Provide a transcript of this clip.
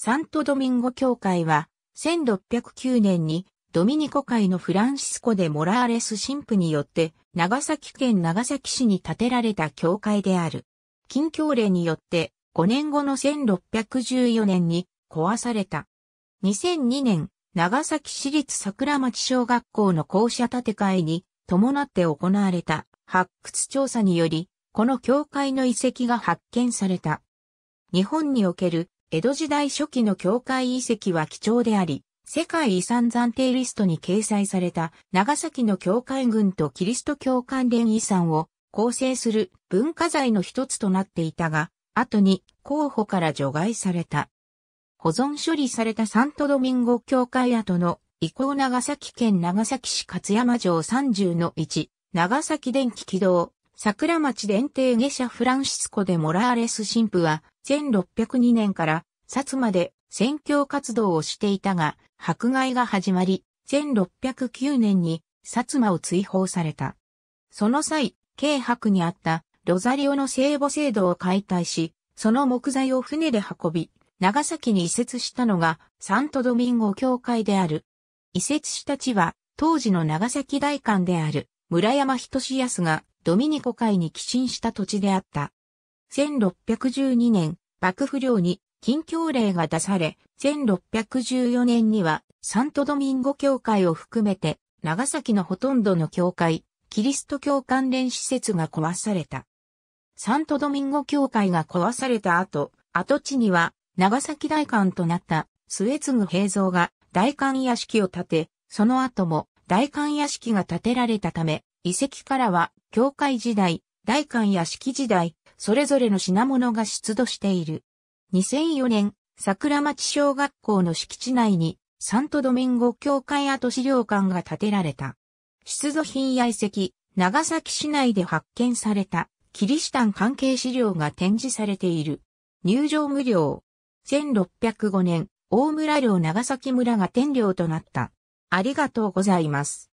サントドミンゴ教会は、1609年にドミニコ会のフランシスコでモラーレス神父によって長崎県長崎市に建てられた教会である。近教令によって5年後の1614年に壊された。2002年、長崎市立桜町小学校の校舎建て替えに伴って行われた発掘調査により、この教会の遺跡が発見された。日本における江戸時代初期の教会遺跡は貴重であり、世界遺産暫定リストに掲載された長崎の教会群とキリスト教関連遺産を構成する文化財の一つとなっていたが、後に候補から除外された。保存処理されたサントドミンゴ教会跡の遺構長崎県長崎市勝山城30の1、長崎電気軌道、桜町電停下車フランシスコでモラーレス神父は、1602年から薩摩で宣教活動をしていたが、迫害が始まり、1609年に薩摩を追放された。その際、京白にあったロザリオの聖母制度を解体し、その木材を船で運び、長崎に移設したのがサントドミンゴ教会である。移設した地は当時の長崎大官である村山仁康がドミニコ会に寄進した土地であった。1612年、幕府領に禁教令が出され、1614年にはサントドミンゴ教会を含めて長崎のほとんどの教会、キリスト教関連施設が壊された。サントドミンゴ教会が壊された後、跡地には長崎大官となった末継ぐ平蔵が大官屋敷を建て、その後も大官屋敷が建てられたため、遺跡からは教会時代、大官屋敷時代、それぞれの品物が出土している。2004年、桜町小学校の敷地内に、サントドミンゴ教会跡資料館が建てられた。出土品や遺跡、長崎市内で発見された、キリシタン関係資料が展示されている。入場無料。1605年、大村領長崎村が天領となった。ありがとうございます。